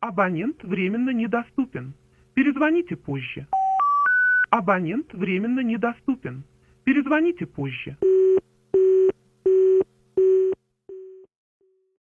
Абонент временно недоступен. Перезвоните позже. Абонент временно недоступен. Перезвоните позже.